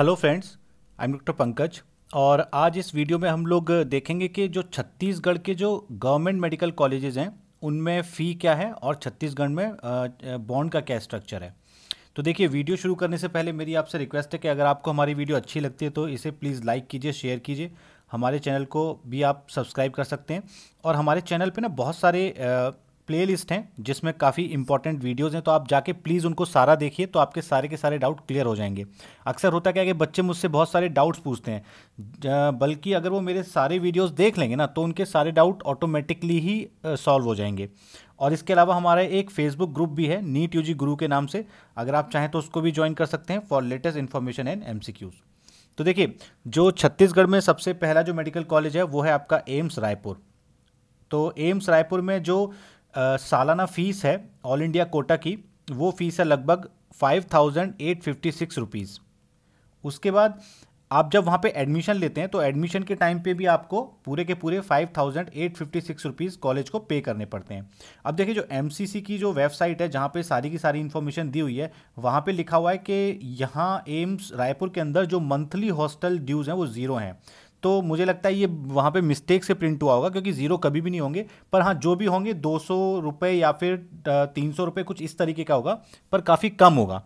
hello friends I am doctor Pankaj और आज इस वीडियो में हम लोग देखेंगे कि जो छत्तीसगढ़ के जो गवर्नमेंट मेडिकल कॉलेजेस हैं उनमें फ़ी क्या है और छत्तीसगढ़ में बॉन्ड का क्या स्ट्रक्चर है तो देखिए वीडियो शुरू करने से पहले मेरी आपसे रिक्वेस्ट है कि अगर आपको हमारी वीडियो अच्छी लगती है तो इसे प्लीज़ लाइक कीजिए शेयर कीजिए हमारे चैनल को भी आप सब्सक्राइब कर सकते हैं और हमारे चैनल पे ना बहुत सारे प्लेलिस्ट हैं जिसमें काफ़ी इंपॉर्टेंट वीडियोज़ हैं तो आप जाके प्लीज़ उनको सारा देखिए तो आपके सारे के सारे डाउट क्लियर हो जाएंगे अक्सर होता क्या है कि बच्चे मुझसे बहुत सारे डाउट्स पूछते हैं बल्कि अगर वो मेरे सारे वीडियोज़ देख लेंगे ना तो उनके सारे डाउट ऑटोमेटिकली ही सॉल्व हो जाएंगे और इसके अलावा हमारा एक फेसबुक ग्रुप भी है नीट यू गुरु के नाम से अगर आप चाहें तो उसको भी ज्वाइन कर सकते हैं for latest information and um तो देखिए जो छत्तीसगढ़ में सबसे पहला जो मेडिकल कॉलेज है वो है आपका एम्स रायपुर तो एम्स रायपुर में जो सालाना फ़ीस है ऑल इंडिया कोटा की वो फ़ीस है लगभग five thousand eight fifty six rupees उसके बाद आप जब वहाँ पे एडमिशन लेते हैं तो एडमिशन के टाइम पे भी आपको पूरे के पूरे five thousand eight fifty six rupees college को पे करने पड़ते हैं अब देखिए जो एम की जो वेबसाइट है जहाँ पे सारी की सारी इन्फॉर्मेशन दी हुई है वहाँ पे लिखा हुआ है कि यहाँ एम्स रायपुर के अंदर जो मंथली हॉस्टल ड्यूज़ हैं वो ज़ीरो हैं तो मुझे लगता है ये वहाँ पे मिस्टेक से प्रिंट हुआ होगा क्योंकि ज़ीरो कभी भी नहीं होंगे पर हाँ जो भी होंगे दो सौ रुपये या फिर तीन सौ रुपये कुछ इस तरीके का होगा पर काफ़ी कम होगा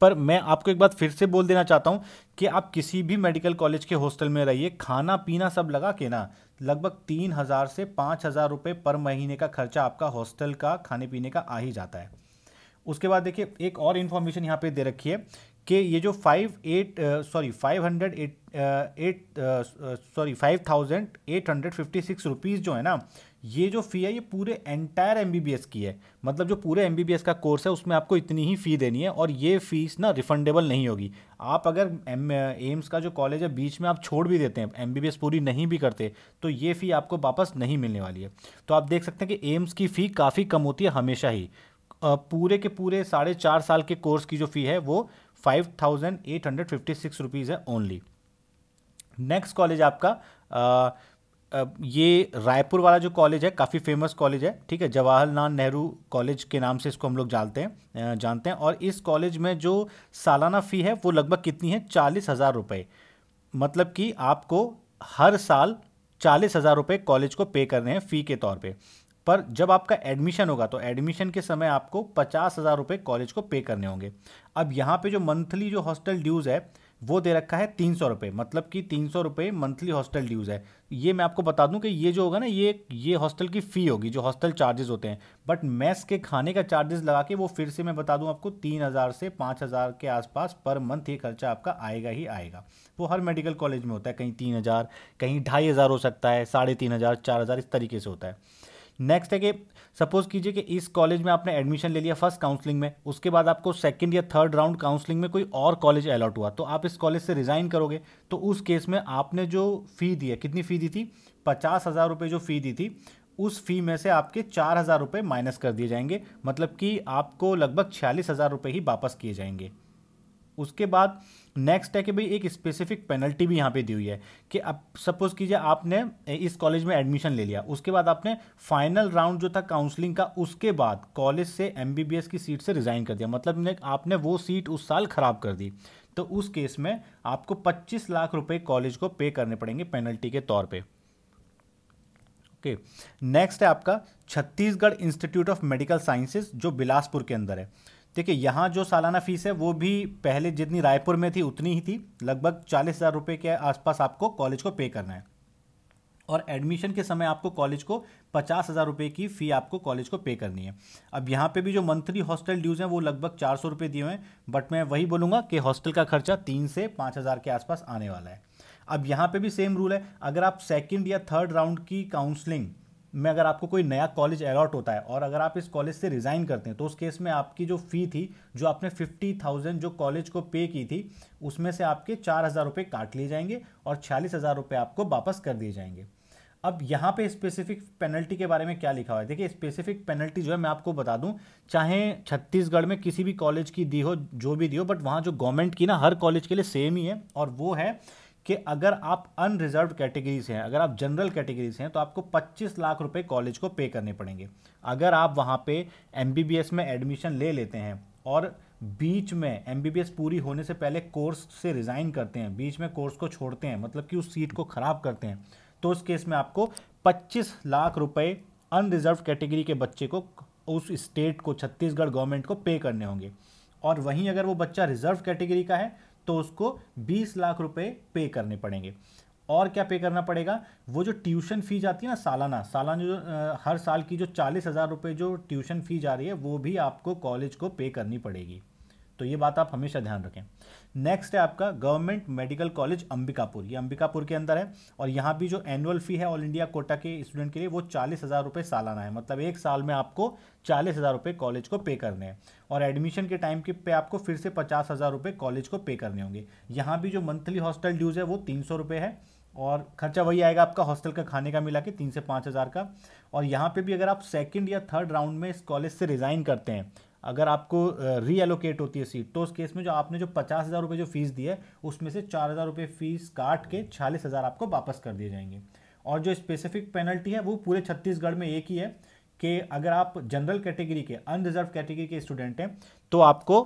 पर मैं आपको एक बात फिर से बोल देना चाहता हूँ कि आप किसी भी मेडिकल कॉलेज के हॉस्टल में रहिए खाना पीना सब लगा के ना लगभग तीन हज़ार से पाँच हज़ार रुपये पर महीने का खर्चा आपका हॉस्टल का खाने पीने का आ ही जाता है उसके बाद देखिए एक और इन्फॉर्मेशन यहाँ पे दे रखी है कि ये जो five eight sorry five hundred eight eight sorry five thousand eight hundred fifty six rupees जो है ना ये जो फ़ी है ये पूरे entire M B B S की है मतलब जो पूरे एम बी बी एस का कोर्स है उसमें आपको इतनी ही फ़ी देनी है और ये फ़ीस ना रिफंडेबल नहीं होगी आप अगर एम एम्स uh, का जो कॉलेज है बीच में आप छोड़ भी देते हैं एम बी बी एस पूरी नहीं भी करते तो ये फ़ी आपको वापस नहीं मिलने वाली है तो आप देख सकते हैं कि एम्स की फ़ी काफ़ी कम होती है हमेशा ही पूरे के पूरे साढ़े चार साल के कोर्स की जो फ़ी है वो five thousand eight hundred fifty six rupees है ओनली नेक्स्ट कॉलेज आपका आ, ये रायपुर वाला जो कॉलेज है काफ़ी फेमस कॉलेज है ठीक है जवाहरलाल नेहरू कॉलेज के नाम से इसको हम लोग जानते हैं जानते हैं और इस कॉलेज में जो सालाना फ़ी है वो लगभग कितनी है चालीस हज़ार रुपये मतलब कि आपको हर साल चालीस हज़ार रुपये कॉलेज को पे करने हैं फ़ी के तौर पे पर जब आपका एडमिशन होगा तो एडमिशन के समय आपको पचास हज़ार रुपये कॉलेज को पे करने होंगे अब यहाँ पे जो मंथली जो हॉस्टल ड्यूज़ है वो दे रखा है तीन सौ रुपये मतलब कि तीन सौ रुपये मंथली हॉस्टल ड्यूज़ है ये मैं आपको बता दूं कि ये जो होगा ना ये ये हॉस्टल की फ़ी होगी जो हॉस्टल चार्जेस होते हैं बट मैस के खाने का चार्जेस लगा के वो फिर से मैं बता दूं आपको तीन हज़ार से पाँच हज़ार के आसपास पर मंथ ये खर्चा आपका आएगा ही आएगा वो हर मेडिकल कॉलेज में होता है कहीं तीन हज़ार कहीं ढाई हज़ार हो सकता है साढ़े तीन हज़ार चार हज़ार इस तरीके से होता है नेक्स्ट है कि सपोज कीजिए कि इस कॉलेज में आपने एडमिशन ले लिया फर्स्ट काउंसलिंग में उसके बाद आपको सेकंड या थर्ड राउंड काउंसलिंग में कोई और कॉलेज अलॉट हुआ तो आप इस कॉलेज से रिज़ाइन करोगे तो उस केस में आपने जो फ़ी दी है कितनी फ़ी दी थी पचास हज़ार रुपये जो फ़ी दी थी उस फ़ी में से आपके चार हज़ार रुपये माइनस कर दिए जाएंगे मतलब कि आपको लगभग छियालीस हज़ार रुपये ही वापस किए जाएंगे उसके बाद नेक्स्ट है कि भाई एक स्पेसिफिक पेनल्टी भी यहाँ पे दी हुई है कि अब सपोज़ कीजिए आपने इस कॉलेज में एडमिशन ले लिया उसके बाद आपने फाइनल राउंड जो था काउंसलिंग का उसके बाद कॉलेज से एम की सीट से रिज़ाइन कर दिया मतलब आपने वो सीट उस साल ख़राब कर दी तो उस केस में आपको 25 लाख रुपए कॉलेज को पे करने पड़ेंगे पेनल्टी के तौर पे ओके नेक्स्ट है आपका Chhattisgarh institute of medical sciences जो बिलासपुर के अंदर है देखिए यहाँ जो सालाना फ़ीस है वो भी पहले जितनी रायपुर में थी उतनी ही थी लगभग चालीस हज़ार रुपये के आसपास आपको कॉलेज को पे करना है और एडमिशन के समय आपको कॉलेज को पचास हज़ार रुपये की फ़ी आपको कॉलेज को पे करनी है अब यहाँ पे भी जो मंथली हॉस्टल ड्यूज़ हैं वो लगभग चार सौ रुपये दिए हुए हैं बट मैं वही बोलूँगा कि हॉस्टल का खर्चा तीन से पाँच हज़ार के आसपास आने वाला है अब यहाँ पे भी सेम रूल है अगर आप सेकंड या थर्ड राउंड की काउंसलिंग में अगर आपको कोई नया कॉलेज अलॉट होता है और अगर आप इस कॉलेज से रिज़ाइन करते हैं तो उस केस में आपकी जो फ़ी थी जो आपने फिफ्टी थाउजेंड जो कॉलेज को पे की थी उसमें से आपके चार हज़ार रुपये काट लिए जाएंगे और छियालीस हज़ार रुपये आपको वापस कर दिए जाएंगे अब यहाँ पे स्पेसिफिक पेनल्टी के बारे में क्या लिखा हुआ है देखिए स्पेसिफिक पेनल्टी जो है मैं आपको बता दूं चाहे छत्तीसगढ़ में किसी भी कॉलेज की दी हो जो भी दी हो बट वहाँ जो गवर्नमेंट की ना हर कॉलेज के लिए सेम ही है और वो है कि अगर आप अनरिजर्व कैटेगरी से हैं अगर आप जनरल कैटेगरी से हैं तो आपको 25 लाख रुपए कॉलेज को पे करने पड़ेंगे अगर आप वहाँ पे एम में एडमिशन ले लेते हैं और बीच में एम पूरी होने से पहले कोर्स से रिज़ाइन करते हैं बीच में कोर्स को छोड़ते हैं मतलब कि उस सीट को ख़राब करते हैं तो उस केस में आपको 25 लाख रुपए अनरिजर्व कैटेगरी के बच्चे को उस स्टेट को छत्तीसगढ़ गवर्नमेंट को पे करने होंगे और वहीं अगर वो बच्चा रिजर्व कैटेगरी का है तो उसको बीस लाख रुपये पे करने पड़ेंगे और क्या पे करना पड़ेगा वो जो ट्यूशन फी जाती है ना सालाना सालाना जो हर साल की जो चालीस हज़ार रुपये जो ट्यूशन फी जा रही है वो भी आपको कॉलेज को पे करनी पड़ेगी तो ये बात आप हमेशा ध्यान रखें नेक्स्ट है आपका गवर्नमेंट मेडिकल कॉलेज अंबिकापुर ये अंबिकापुर के अंदर है और यहाँ भी जो एनुअल फ़ी है ऑल इंडिया कोटा के स्टूडेंट के लिए वो चालीस हज़ार रुपये सालाना है मतलब एक साल में आपको चालीस हज़ार रुपये कॉलेज को पे करने हैं और एडमिशन के टाइम के पे आपको फिर से पचास हज़ार रुपये कॉलेज को पे करने होंगे यहाँ भी जो मंथली हॉस्टल ड्यूज़ है वो तीन सौ रुपये है और खर्चा वही आएगा आपका हॉस्टल का खाने का मिला के तीन से पाँच हज़ार का और यहाँ पे भी अगर आप सेकंड या थर्ड राउंड में इस कॉलेज से रिज़ाइन करते हैं अगर आपको रीएलोकेट होती है सीट तो उस केस में जो आपने जो पचास हज़ार रुपये जो फीस दी है उसमें से चार हज़ार रुपये फीस काट के छियालीस हज़ार आपको वापस कर दिए जाएंगे और जो स्पेसिफिक पेनल्टी है वो पूरे छत्तीसगढ़ में एक ही है कि अगर आप जनरल कैटेगरी के अनरिजर्व कैटेगरी के स्टूडेंट हैं तो आपको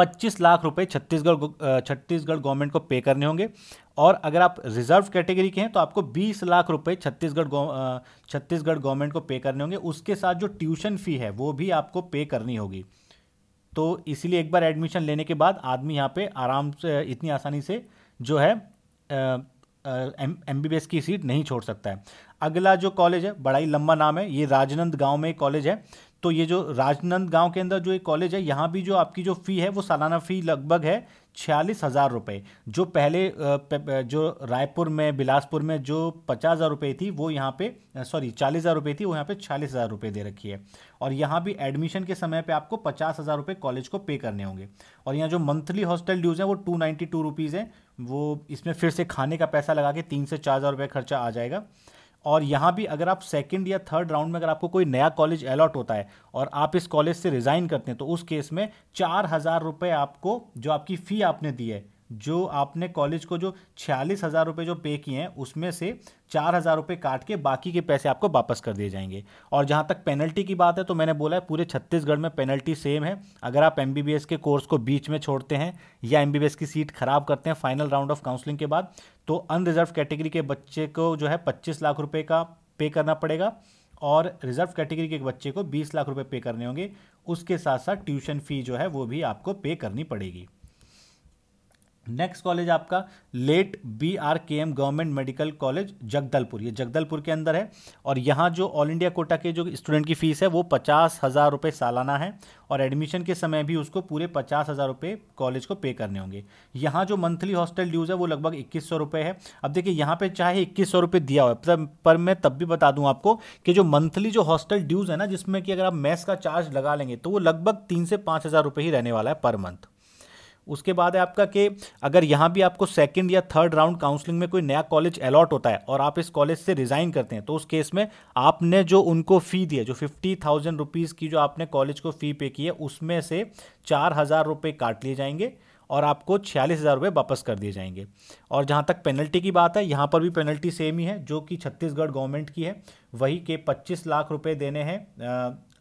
पच्चीस लाख रुपए छत्तीसगढ़ छत्तीसगढ़ गवर्नमेंट को पे करने होंगे और अगर आप रिजर्व कैटेगरी के हैं तो आपको बीस लाख रुपए छत्तीसगढ़ छत्तीसगढ़ गवर्नमेंट को पे करने होंगे उसके साथ जो ट्यूशन फ़ी है वो भी आपको पे करनी होगी तो इसीलिए एक बार एडमिशन लेने के बाद आदमी यहाँ पे आराम से इतनी आसानी से जो है एम बी बी एस की सीट नहीं छोड़ सकता है अगला जो कॉलेज है बड़ा ही लंबा नाम है ये राजनंद गांव में कॉलेज है तो ये जो राजनंद गांव के अंदर जो एक कॉलेज है यहाँ भी जो आपकी जो फ़ी है वो सालाना फ़ी लगभग है छियालीस हज़ार रुपये जो पहले जो रायपुर में बिलासपुर में जो पचास हज़ार रुपये थी वो यहाँ पे सॉरी चालीस हज़ार रुपये थी वो यहाँ पे छियालीस हज़ार रुपये दे रखी है और यहाँ भी एडमिशन के समय पे आपको पचास हज़ार रुपये कॉलेज को पे करने होंगे और यहाँ जो मंथली हॉस्टल ड्यूज़ हैं वो टू नाइन्टी टू रुपीज़ हैं वो इसमें फिर से खाने का पैसा लगा के तीन से चार हज़ार रुपये खर्चा आ जाएगा और यहाँ भी अगर आप सेकंड या थर्ड राउंड में अगर आपको कोई नया कॉलेज अलॉट होता है और आप इस कॉलेज से रिज़ाइन करते हैं तो उस केस में चार हज़ार रुपये आपको जो आपकी फ़ी आपने दी है जो आपने कॉलेज को जो छियालीस हज़ार रुपये जो पे किए हैं उसमें से चार हज़ार रुपये काट के बाकी के पैसे आपको वापस कर दिए जाएंगे और जहाँ तक पेनल्टी की बात है तो मैंने बोला है पूरे छत्तीसगढ़ में पेनल्टी सेम है अगर आप एम के कोर्स को बीच में छोड़ते हैं या एम की सीट खराब करते हैं फाइनल राउंड ऑफ काउंसलिंग के बाद तो अनरिजर्व कैटेगरी के बच्चे को जो है पच्चीस लाख रुपये का पे करना पड़ेगा और रिजर्व कैटेगरी के बच्चे को बीस लाख रुपये पे करने होंगे उसके साथ साथ ट्यूशन फ़ी जो है वो भी आपको पे करनी पड़ेगी नेक्स्ट कॉलेज आपका late B R K M government medical college Jagdalpur ये जगदलपुर के अंदर है और यहाँ जो ऑल इंडिया कोटा के जो स्टूडेंट की फ़ीस है वो पचास हज़ार रुपये सालाना है और एडमिशन के समय भी उसको पूरे पचास हज़ार रुपये कॉलेज को पे करने होंगे यहाँ जो मंथली हॉस्टल ड्यूज़ है वो लगभग इक्कीस सौ रुपये है अब देखिए यहाँ पर चाहे इक्कीस सौ रुपये दिया हुआ है पर मैं तब भी बता दूँ आपको कि जो मंथली जो हॉस्टल ड्यूज़ है ना जिसमें कि अगर आप मैथ्स का चार्ज लगा लेंगे तो वो लगभग तीन से पाँच हज़ार रुपये ही रहने वाला है पर मंथ उसके बाद है आपका कि अगर यहाँ भी आपको सेकंड या थर्ड राउंड काउंसलिंग में कोई नया कॉलेज अलॉट होता है और आप इस कॉलेज से रिज़ाइन करते हैं तो उस केस में आपने जो उनको फ़ी दी है जो फिफ्टी थाउजेंड रुपीज़ की जो आपने कॉलेज को फ़ी पे की है उसमें से चार हज़ार रुपये काट लिए जाएंगे और आपको छियालीस हज़ार रुपये वापस कर दिए जाएंगे और जहाँ तक पेनल्टी की बात है यहाँ पर भी पेनल्टी सेम ही है जो कि छत्तीसगढ़ गवर्नमेंट की है वही के पच्चीस लाख रुपये देने हैं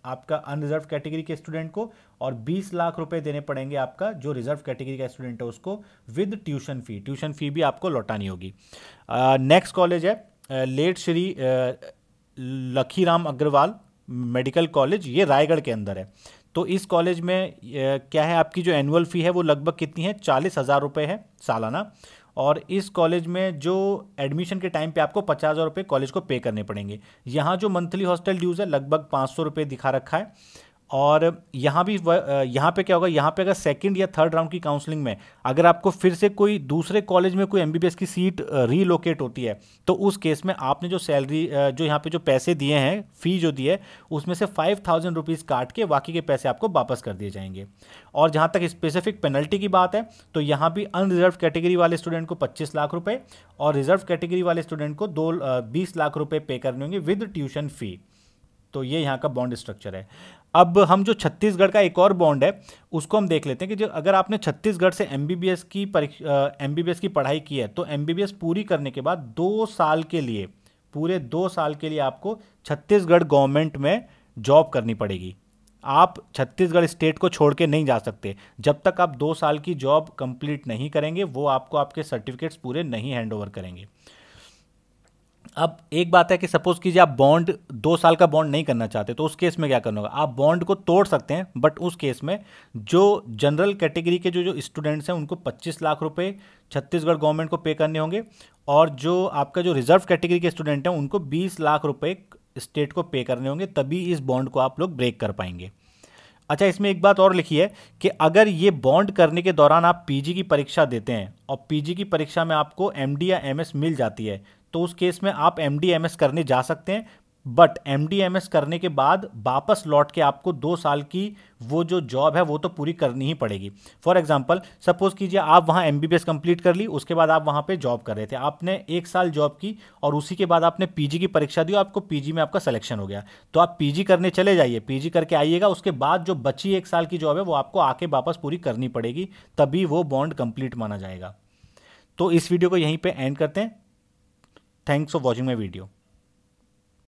आपका अनरिजर्व कैटेगरी के स्टूडेंट को और 20 लाख रुपए देने पड़ेंगे आपका जो रिजर्व कैटेगरी का स्टूडेंट है उसको with tuition fee tuition fee भी आपको लौटानी होगी नेक्स्ट कॉलेज है late Shri Lakhiram Agrawal medical college ये रायगढ़ के अंदर है तो इस कॉलेज में क्या है आपकी जो एनुअल फ़ी है वो लगभग कितनी है चालीस हज़ार रुपये है सालाना और इस कॉलेज में जो एडमिशन के टाइम पे आपको पचास हज़ार रुपये कॉलेज को पे करने पड़ेंगे यहाँ जो मंथली हॉस्टल ड्यूज़ है लगभग पाँच सौ रुपये दिखा रखा है और यहाँ भी यहाँ पे क्या होगा यहाँ पे अगर सेकंड या थर्ड राउंड की काउंसलिंग में अगर आपको फिर से कोई दूसरे कॉलेज में कोई एमबीबीएस की सीट रीलोकेट होती है तो उस केस में आपने जो सैलरी जो यहाँ पे जो पैसे दिए हैं फ़ी जो दी है उसमें से फाइव थाउजेंड रुपीज़ काट के बाकी के पैसे आपको वापस कर दिए जाएंगे और जहाँ तक स्पेसिफिक पेनल्टी की बात है तो यहाँ भी अनरिजर्व कैटेगरी वाले स्टूडेंट को पच्चीस लाख रुपये और रिजर्व कैटेगरी वाले स्टूडेंट को दो बीस लाख रुपये पे करने होंगे विद ट्यूशन फ़ी तो ये यहाँ का बॉन्ड स्ट्रक्चर है अब हम जो छत्तीसगढ़ का एक और बॉन्ड है उसको हम देख लेते हैं कि जो अगर आपने छत्तीसगढ़ से एम की परीक्षा एम की पढ़ाई की है तो एम पूरी करने के बाद दो साल के लिए पूरे दो साल के लिए आपको छत्तीसगढ़ गवर्नमेंट में जॉब करनी पड़ेगी आप छत्तीसगढ़ स्टेट को छोड़ के नहीं जा सकते जब तक आप दो साल की जॉब कंप्लीट नहीं करेंगे वो आपको आपके सर्टिफिकेट्स पूरे नहीं हैंड ओवर करेंगे अब एक बात है कि सपोज कीजिए आप बॉन्ड दो साल का बॉन्ड नहीं करना चाहते तो उस केस में क्या करना होगा आप बॉन्ड को तोड़ सकते हैं बट उस केस में जो जनरल कैटेगरी के जो जो स्टूडेंट्स हैं उनको 25 लाख रुपए छत्तीसगढ़ गवर्नमेंट को पे करने होंगे और जो आपका जो रिजर्व कैटेगरी के स्टूडेंट हैं उनको बीस लाख रुपये स्टेट को पे करने होंगे तभी इस बॉन्ड को आप लोग ब्रेक कर पाएंगे अच्छा इसमें एक बात और लिखी है कि अगर ये बॉन्ड करने के दौरान आप पीजी की परीक्षा देते हैं और पीजी की परीक्षा में आपको एमडी या एमएस मिल जाती है तो उस केस में आप एम करने जा सकते हैं but M D M S करने के बाद वापस लौट के आपको दो साल की वो जो जॉब है वो तो पूरी करनी ही पड़ेगी फॉर एग्जाम्पल सपोज कीजिए आप वहाँ एम कंप्लीट कर ली उसके बाद आप वहाँ पे जॉब कर रहे थे आपने एक साल जॉब की और उसी के बाद आपने पीजी की परीक्षा दी आपको पीजी में आपका सिलेक्शन हो गया तो आप पीजी करने चले जाइए पीजी करके आइएगा उसके बाद जो बची एक साल की जॉब है वो आपको आके वापस पूरी करनी पड़ेगी तभी वो बॉन्ड कंप्लीट माना जाएगा तो इस वीडियो को यहीं पर एंड करते हैं thanks for watching my video